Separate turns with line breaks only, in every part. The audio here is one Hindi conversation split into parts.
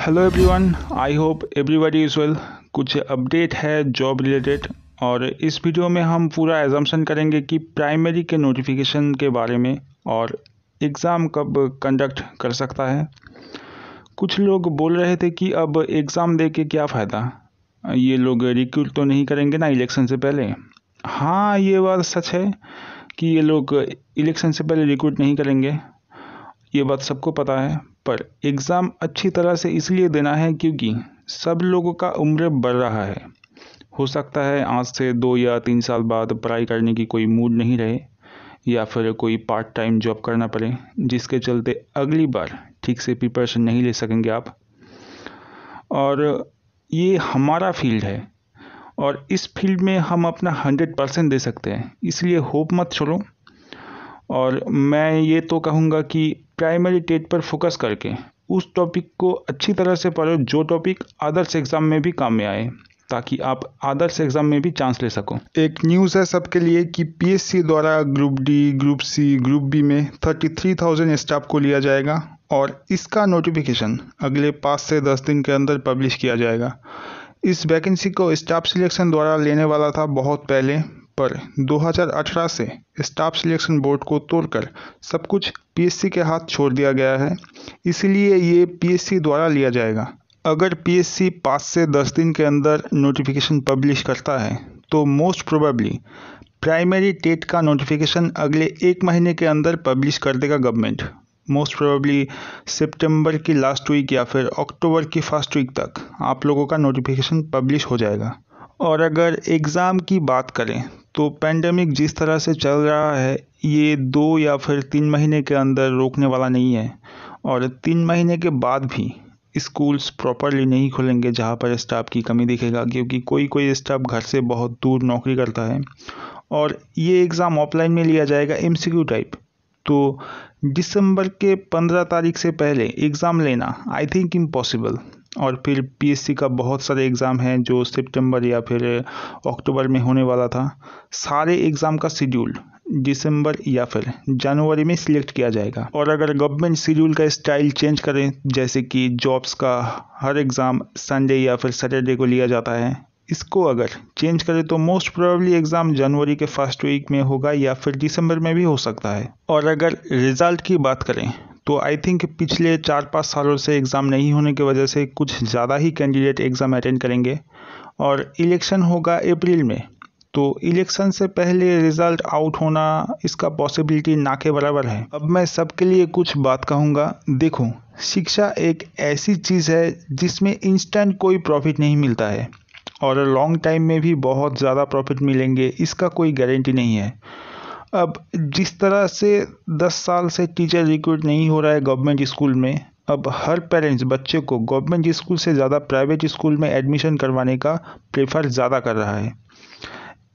hello everyone I hope everybody is well कुछ अपडेट है जॉब रिलेटेड और इस वीडियो में हम पूरा एजम्पन करेंगे कि प्राइमरी के नोटिफिकेशन के बारे में और एग्ज़ाम कब कंडक्ट कर सकता है कुछ लोग बोल रहे थे कि अब एग्ज़ाम दे के क्या फ़ायदा ये लोग रिक्रूट तो नहीं करेंगे ना इलेक्शन से पहले हाँ ये बात सच है कि ये लोग इलेक्शन से पहले रिक्रूट नहीं करेंगे ये बात सबको पता है पर एग्ज़ाम अच्छी तरह से इसलिए देना है क्योंकि सब लोगों का उम्र बढ़ रहा है हो सकता है आज से दो या तीन साल बाद पढ़ाई करने की कोई मूड नहीं रहे या फिर कोई पार्ट टाइम जॉब करना पड़े जिसके चलते अगली बार ठीक से प्रिपरेशन नहीं ले सकेंगे आप और ये हमारा फील्ड है और इस फील्ड में हम अपना हंड्रेड परसेंट दे सकते हैं इसलिए होप मत छोड़ो और मैं ये तो कहूँगा कि प्राइमरी टेट पर फोकस करके उस टॉपिक को अच्छी तरह से पढ़ो जो टॉपिक आदर्श एग्ज़ाम में भी काम में आए ताकि आप आदर्श एग्जाम में भी चांस ले सको एक न्यूज़ है सबके लिए कि पीएससी द्वारा group D group C group B में 33,000 स्टाफ को लिया जाएगा और इसका नोटिफिकेशन अगले पाँच से दस दिन के अंदर पब्लिश किया जाएगा इस वैकेंसी को स्टाफ सिलेक्शन द्वारा लेने वाला था बहुत पहले पर 2018 से स्टाफ सिलेक्शन बोर्ड को तोड़कर सब कुछ पीएससी के हाथ छोड़ दिया गया है इसलिए ये पीएससी द्वारा लिया जाएगा अगर पीएससी पाँच से दस दिन के अंदर नोटिफिकेशन पब्लिश करता है तो मोस्ट प्रोबेबली प्राइमरी टेट का नोटिफिकेशन अगले एक महीने के अंदर पब्लिश कर देगा गवर्नमेंट मोस्ट प्रोबेबली सितंबर की लास्ट वीक या फिर अक्टूबर की फर्स्ट वीक तक आप लोगों का नोटिफिकेशन पब्लिश हो जाएगा और अगर एग्ज़ाम की बात करें तो पैंडमिक जिस तरह से चल रहा है ये दो या फिर तीन महीने के अंदर रोकने वाला नहीं है और तीन महीने के बाद भी स्कूल्स प्रॉपरली नहीं खुलेंगे जहाँ पर स्टाफ की कमी दिखेगा क्योंकि कोई कोई स्टाफ घर से बहुत दूर नौकरी करता है और ये एग्ज़ाम ऑफलाइन में लिया जाएगा एम टाइप तो दिसंबर के पंद्रह तारीख से पहले एग्ज़ाम लेना आई थिंक इम्पॉसिबल और फिर पीएससी का बहुत सारे एग्ज़ाम हैं जो सितंबर या फिर अक्टूबर में होने वाला था सारे एग्ज़ाम का शेड्यूल दिसंबर या फिर जनवरी में सिलेक्ट किया जाएगा और अगर गवर्नमेंट शेड्यूल का स्टाइल चेंज करें जैसे कि जॉब्स का हर एग्ज़ाम संडे या फिर सैटरडे को लिया जाता है इसको अगर चेंज करें तो मोस्ट प्रोबेबली एग्ज़ाम जनवरी के फर्स्ट वीक में होगा या फिर दिसंबर में भी हो सकता है और अगर रिज़ल्ट की बात करें तो आई थिंक पिछले चार पाँच सालों से एग्ज़ाम नहीं होने की वजह से कुछ ज़्यादा ही कैंडिडेट एग्ज़ाम अटेंड करेंगे और इलेक्शन होगा अप्रैल में तो इलेक्शन से पहले रिज़ल्ट आउट होना इसका पॉसिबिलिटी ना के बराबर है अब मैं सबके लिए कुछ बात कहूँगा देखो शिक्षा एक ऐसी चीज़ है जिसमें इंस्टेंट कोई प्रॉफिट नहीं मिलता है और लॉन्ग टाइम में भी बहुत ज़्यादा प्रॉफिट मिलेंगे इसका कोई गारंटी नहीं है अब जिस तरह से दस साल से टीचर रिक्रूट नहीं हो रहा है गवर्नमेंट स्कूल में अब हर पेरेंट्स बच्चे को गवर्नमेंट स्कूल से ज़्यादा प्राइवेट स्कूल में एडमिशन करवाने का प्रेफर ज़्यादा कर रहा है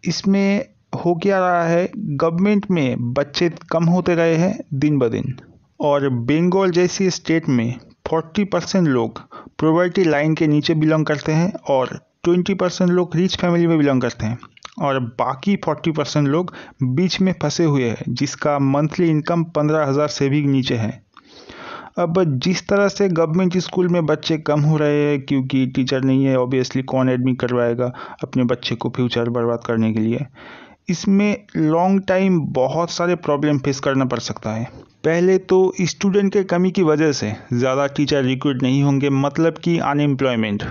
इसमें हो क्या रहा है गवर्नमेंट में बच्चे कम होते गए हैं दिन ब दिन और बंगाल जैसी स्टेट में 40 परसेंट लोग प्रोवर्टी लाइन के नीचे बिलोंग करते हैं और ट्वेंटी परसेंट लोग रिच फैमिली में बिलोंग करते हैं और बाकी फोर्टी परसेंट लोग बीच में फंसे हुए हैं जिसका मंथली इनकम पंद्रह हज़ार से भी नीचे है अब जिस तरह से गवर्नमेंट स्कूल में बच्चे कम हो रहे हैं क्योंकि टीचर नहीं है ऑब्वियसली कौन एडमिट करवाएगा अपने बच्चे को फ्यूचर बर्बाद करने के लिए इसमें लॉन्ग टाइम बहुत सारे प्रॉब्लम फेस करना पड़ सकता है पहले तो स्टूडेंट के कमी की वजह से ज़्यादा टीचर रिक्रूट नहीं होंगे मतलब कि अनएम्प्लॉयमेंट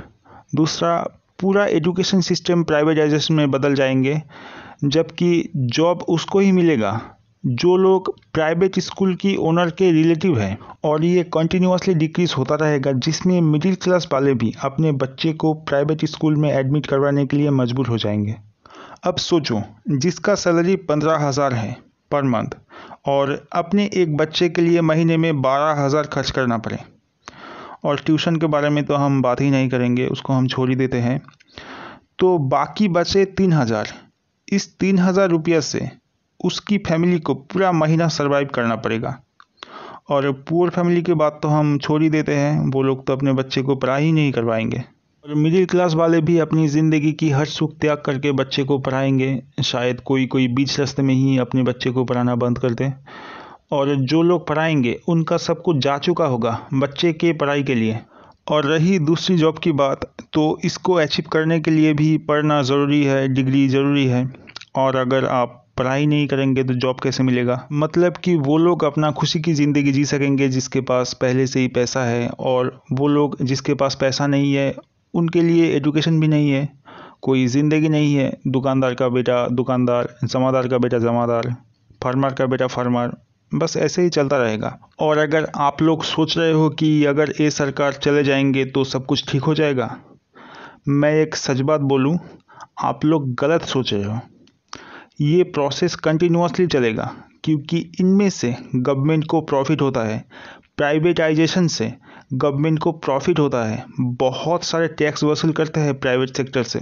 दूसरा पूरा एजुकेशन सिस्टम प्राइवेटाइजेशन में बदल जाएंगे जबकि जॉब उसको ही मिलेगा जो लोग प्राइवेट स्कूल की ओनर के रिलेटिव हैं और ये कंटिन्यूसली डिक्रीज होता रहेगा जिसमें मिडिल क्लास वाले भी अपने बच्चे को प्राइवेट स्कूल में एडमिट करवाने के लिए मजबूर हो जाएंगे अब सोचो जिसका सैलरी पंद्रह हज़ार है पर मंथ और अपने एक बच्चे के लिए महीने में बारह हज़ार खर्च करना पड़े और ट्यूशन के बारे में तो हम बात ही नहीं करेंगे उसको हम छोड़ ही देते हैं तो बाकी बचे तीन हज़ार इस तीन हज़ार रुपया से उसकी फैमिली को पूरा महीना सर्वाइव करना पड़ेगा और पुअर फैमिली की बात तो हम छोड़ ही देते हैं वो लोग तो अपने बच्चे को पढ़ा ही नहीं करवाएंगे और मिडिल क्लास वाले भी अपनी ज़िंदगी की हर सुख त्याग करके बच्चे को पढ़ाएंगे शायद कोई कोई बीच रस्ते में ही अपने बच्चे को पढ़ाना बंद कर दें और जो लोग पढ़ाएंगे उनका सब कुछ जा चुका होगा बच्चे के पढ़ाई के लिए और रही दूसरी जॉब की बात तो इसको अचीव करने के लिए भी पढ़ना ज़रूरी है डिग्री ज़रूरी है और अगर आप पढ़ाई नहीं करेंगे तो जॉब कैसे मिलेगा मतलब कि वो लोग अपना खुशी की ज़िंदगी जी सकेंगे जिसके पास पहले से ही पैसा है और वो लोग जिसके पास पैसा नहीं है उनके लिए एजुकेशन भी नहीं है कोई ज़िंदगी नहीं है दुकानदार का बेटा दुकानदार जमादार का बेटा जमादार फार्मर का बेटा फार्मर बस ऐसे ही चलता रहेगा और अगर आप लोग सोच रहे हो कि अगर ये सरकार चले जाएंगे तो सब कुछ ठीक हो जाएगा मैं एक सच बात बोलूँ आप लोग गलत सोच रहे हो ये प्रोसेस कंटिन्यूसली चलेगा क्योंकि इनमें से गवर्नमेंट को प्रॉफिट होता है प्राइवेटाइजेशन से गवर्नमेंट को प्रॉफिट होता है बहुत सारे टैक्स वसूल करते हैं प्राइवेट सेक्टर से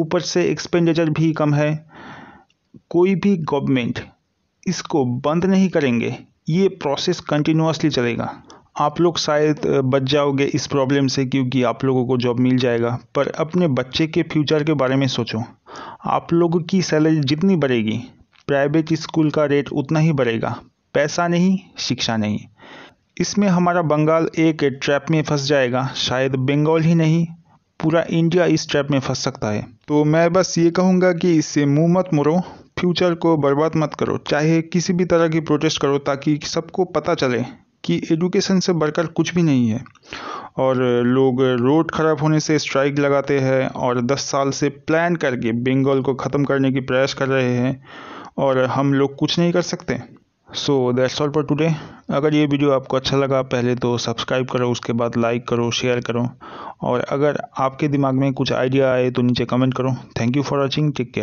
ऊपर से एक्सपेंडिचर भी कम है कोई भी गवर्नमेंट इसको बंद नहीं करेंगे ये प्रोसेस कंटिन्यूसली चलेगा आप लोग शायद बच जाओगे इस प्रॉब्लम से क्योंकि आप लोगों को जॉब मिल जाएगा पर अपने बच्चे के फ्यूचर के बारे में सोचो आप लोगों की सैलरी जितनी बढ़ेगी प्राइवेट स्कूल का रेट उतना ही बढ़ेगा पैसा नहीं शिक्षा नहीं इसमें हमारा बंगाल एक ट्रैप में फंस जाएगा शायद बंगाल ही नहीं पूरा इंडिया इस ट्रैप में फंस सकता है तो मैं बस ये कहूँगा कि इससे मुँह मत मुड़ो फ्यूचर को बर्बाद मत करो चाहे किसी भी तरह की प्रोटेस्ट करो ताकि सबको पता चले कि एजुकेशन से बढ़कर कुछ भी नहीं है और लोग रोड ख़राब होने से स्ट्राइक लगाते हैं और 10 साल से प्लान करके बंगाल को ख़त्म करने की प्रयास कर रहे हैं और हम लोग कुछ नहीं कर सकते so that's all for today अगर ये वीडियो आपको अच्छा लगा पहले तो सब्सक्राइब करो उसके बाद लाइक करो शेयर करो और अगर आपके दिमाग में कुछ आइडिया आए तो नीचे कमेंट करो thank you for watching take care